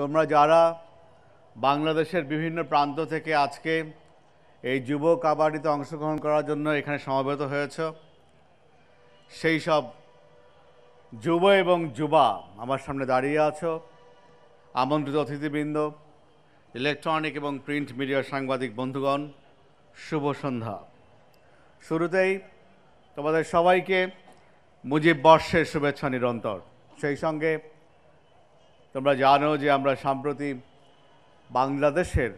তোমরা যারা বাংলাদেশের বিভিন্ন প্রান্ত থেকে আজকে এই যুব কাবাডিতে অংশগ্রহণ করার জন্য এখানে সমবেত হয়েছ সেই সব যুব এবং যুবা আমার সামনে দাঁড়িয়ে আছো আমন্ত্রিত অতিথিবৃন্দ ইলেকট্রনিক এবং প্রিন্ট মিডিয়া সাংবাদিক বন্ধুগণ শুভ সন্ধ্যা শুরুতেই তোমাদের সবাইকে মুজিব বর্ষের শুভেচ্ছা নিরন্তর সেই সঙ্গে তোমরা জানো যে আমরা সাম্প্রতি বাংলাদেশের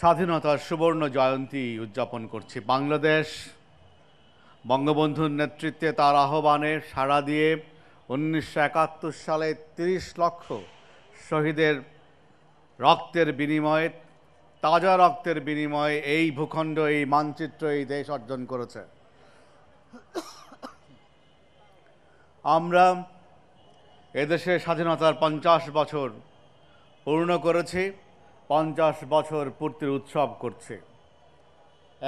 স্বাধীনতার সুবর্ণ জয়ন্তী উদযাপন করছি বাংলাদেশ বঙ্গবন্ধুর নেতৃত্বে তার আহ্বানে সাড়া দিয়ে উনিশশো একাত্তর সালে ৩০ লক্ষ শহীদের রক্তের বিনিময়ে তাজা রক্তের বিনিময়ে এই ভূখণ্ড এই মানচিত্র এই দেশ অর্জন করেছে আমরা এদেশে স্বাধীনতার পঞ্চাশ বছর পূর্ণ করেছে পঞ্চাশ বছর পূর্তির উৎসব করছে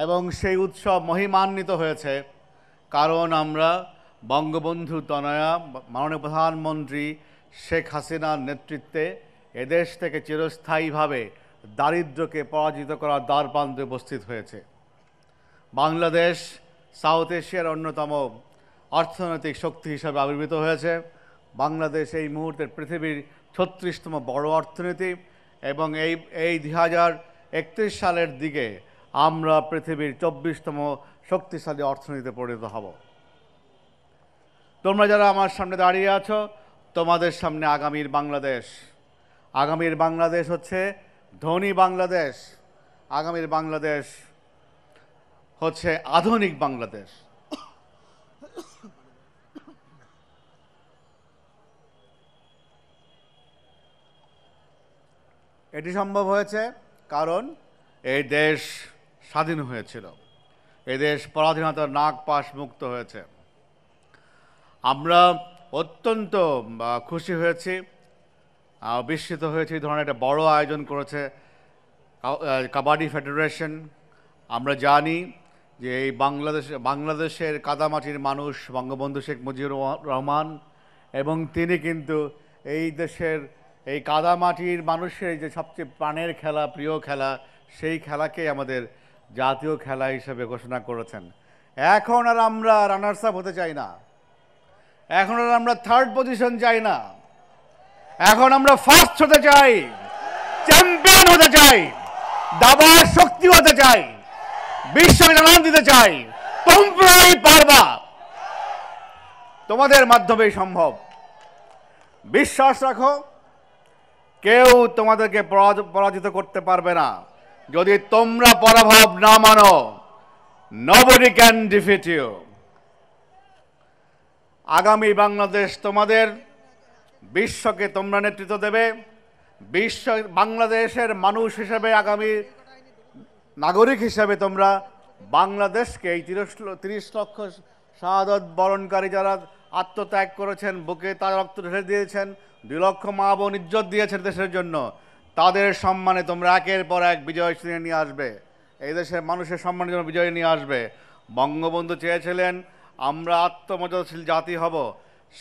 এবং সেই উৎসব মহিমান্বিত হয়েছে কারণ আমরা বঙ্গবন্ধু তনয়া মাননীয় প্রধানমন্ত্রী শেখ হাসিনার নেতৃত্বে এদেশ থেকে চিরস্থায়ীভাবে দারিদ্রকে পরাজিত করার দ্বারপ্রান্তে উপস্থিত হয়েছে বাংলাদেশ সাউথ এশিয়ার অন্যতম অর্থনৈতিক শক্তি হিসাবে আবির্ভূত হয়েছে বাংলাদেশ এই মুহূর্তে পৃথিবীর ছত্রিশতম বড় অর্থনীতি এবং এই এই দু হাজার একত্রিশ সালের দিকে আমরা পৃথিবীর চব্বিশতম শক্তিশালী অর্থনীতিতে পরিণত হব তোমরা যারা আমার সামনে দাঁড়িয়ে আছো তোমাদের সামনে আগামীর বাংলাদেশ আগামীর বাংলাদেশ হচ্ছে ধনী বাংলাদেশ আগামীর বাংলাদেশ হচ্ছে আধুনিক বাংলাদেশ এটি সম্ভব হয়েছে কারণ এই দেশ স্বাধীন হয়েছিল এই দেশ পরাধীনতার নাক পাশ মুক্ত হয়েছে আমরা অত্যন্ত খুশি হয়েছি বিস্মিত হয়েছি এই ধরনের একটা বড় আয়োজন করেছে কাবাডি ফেডারেশন আমরা জানি যে এই বাংলাদেশ বাংলাদেশের কাদামাটির মানুষ বঙ্গবন্ধু শেখ মুজিবুর রহমান এবং তিনি কিন্তু এই দেশের এই কাদামাটির মানুষের যে সবচেয়ে প্রাণের খেলা প্রিয় খেলা সেই খেলাকে আমাদের জাতীয় খেলা হিসেবে ঘোষণা করেছেন এখন আর আমরা রানার্স আপ হতে চাই না এখন আর আমরা থার্ড পজিশন চাই না এখন আমরা ফার্স্ট হতে চাই চ্যাম্পিয়ন হতে চাই দাবার শক্তি হতে চাই বিশ্বকে জানান দিতে চাই তোমরাই পারবা তোমাদের মাধ্যমেই সম্ভব বিশ্বাস রাখো কেউ তোমাদেরকে পরাজিত করতে পারবে না যদি তোমরা পরাভব না মানো নবডি ক্যান ডিফিট ইউ আগামী বাংলাদেশ তোমাদের বিশ্বকে তোমরা নেতৃত্ব দেবে বিশ্ব বাংলাদেশের মানুষ হিসেবে আগামী নাগরিক হিসেবে তোমরা বাংলাদেশকে এই তিরিশ তিরিশ লক্ষ শাহাদত বরণকারী যারা আত্মত্যাগ করেছেন বুকে তার রক্ত ঢেলে দিয়েছেন দুই লক্ষ মা বোন ইজ্জত দিয়েছেন দেশের জন্য তাদের সম্মানে তোমরা একের পর এক বিজয় শ্রেণী নিয়ে আসবে এই দেশের মানুষের সম্মানের জন্য বিজয় নিয়ে আসবে বঙ্গবন্ধু চেয়েছিলেন আমরা আত্মমর্যাদাশীল জাতি হব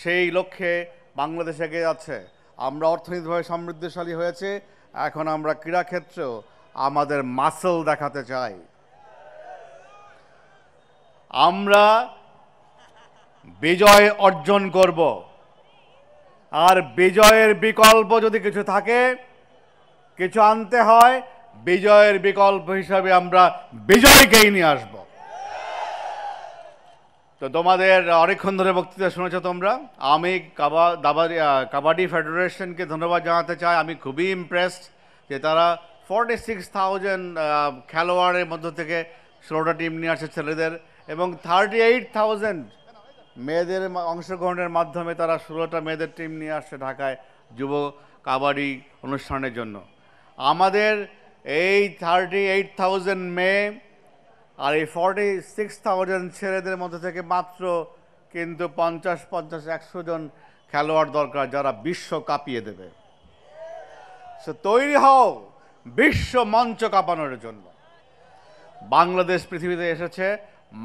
সেই লক্ষ্যে বাংলাদেশ এগিয়ে যাচ্ছে আমরা অর্থনৈতিকভাবে সমৃদ্ধশালী হয়েছে এখন আমরা ক্রীড়াক্ষেত্রে আমাদের মাসল দেখাতে চাই আমরা বিজয় অর্জন করব আর বিজয়ের বিকল্প যদি কিছু থাকে কিছু আনতে হয় বিজয়ের বিকল্প হিসাবে আমরা বিজয়কেই নিয়ে আসব তো তোমাদের অনেকক্ষণ ধরে বক্তৃতা শুনেছ তোমরা আমি কাবা দাবাদি কাবাডি ফেডারেশনকে ধন্যবাদ জানাতে চাই আমি খুবই ইমপ্রেসড যে তারা ফর্টি সিক্স থাউজেন্ড খেলোয়াড়ের মধ্য থেকে ষোলোটা টিম নিয়ে আসে ছেলেদের এবং থার্টি এইট থাউজেন্ড মেয়েদের অংশগ্রহণের মাধ্যমে তারা ষোলোটা মেয়েদের টিম নিয়ে আসছে ঢাকায় যুব কাবাডি অনুষ্ঠানের জন্য আমাদের এই থার্টি এইট থাউজেন্ড মেয়ে আর এই ফর্টি সিক্স থাউজেন্ড ছেলেদের মধ্যে থেকে মাত্র কিন্তু পঞ্চাশ পঞ্চাশ একশো জন খেলোয়াড় দরকার যারা বিশ্ব কাঁপিয়ে দেবে সে তৈরি হও বিশ্ব মঞ্চ কাঁপানোর জন্য বাংলাদেশ পৃথিবীতে এসেছে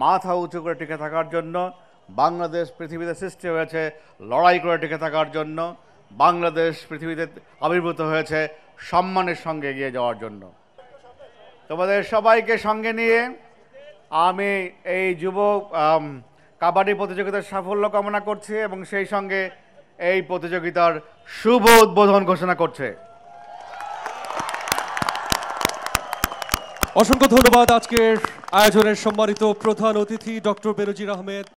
মাথা উঁচু করে টিকে থাকার জন্য বাংলাদেশ পৃথিবীতে সৃষ্টি হয়েছে লড়াই করে টিকে থাকার জন্য বাংলাদেশ পৃথিবীতে আবির্ভূত হয়েছে সম্মানের সঙ্গে এগিয়ে যাওয়ার জন্য তোমাদের সবাইকে সঙ্গে নিয়ে আমি এই যুব কাবাডি প্রতিযোগিতার সাফল্য কামনা করছি এবং সেই সঙ্গে এই প্রতিযোগিতার শুভ উদ্বোধন ঘোষণা করছে অসংখ্য ধন্যবাদ আজকের আয়োজনের সম্মানিত প্রধান অতিথি ডক্টর বেরোজির আহমেদ